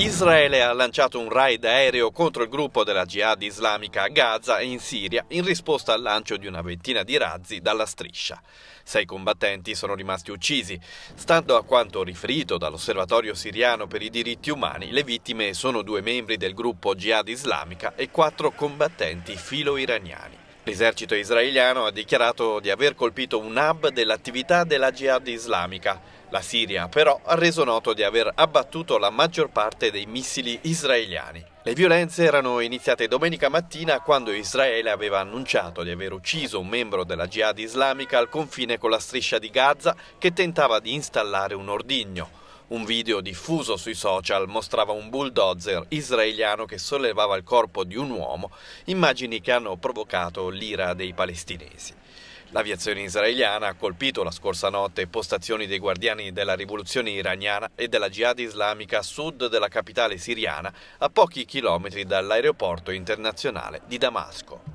Israele ha lanciato un raid aereo contro il gruppo della Jihad islamica a Gaza e in Siria in risposta al lancio di una ventina di razzi dalla striscia. Sei combattenti sono rimasti uccisi. Stando a quanto riferito dall'Osservatorio siriano per i diritti umani, le vittime sono due membri del gruppo Jihad islamica e quattro combattenti filo-iraniani. L'esercito israeliano ha dichiarato di aver colpito un hub dell'attività della jihad islamica. La Siria però ha reso noto di aver abbattuto la maggior parte dei missili israeliani. Le violenze erano iniziate domenica mattina quando Israele aveva annunciato di aver ucciso un membro della jihad islamica al confine con la striscia di Gaza che tentava di installare un ordigno. Un video diffuso sui social mostrava un bulldozer israeliano che sollevava il corpo di un uomo, immagini che hanno provocato l'ira dei palestinesi. L'aviazione israeliana ha colpito la scorsa notte postazioni dei guardiani della rivoluzione iraniana e della jihad islamica a sud della capitale siriana, a pochi chilometri dall'aeroporto internazionale di Damasco.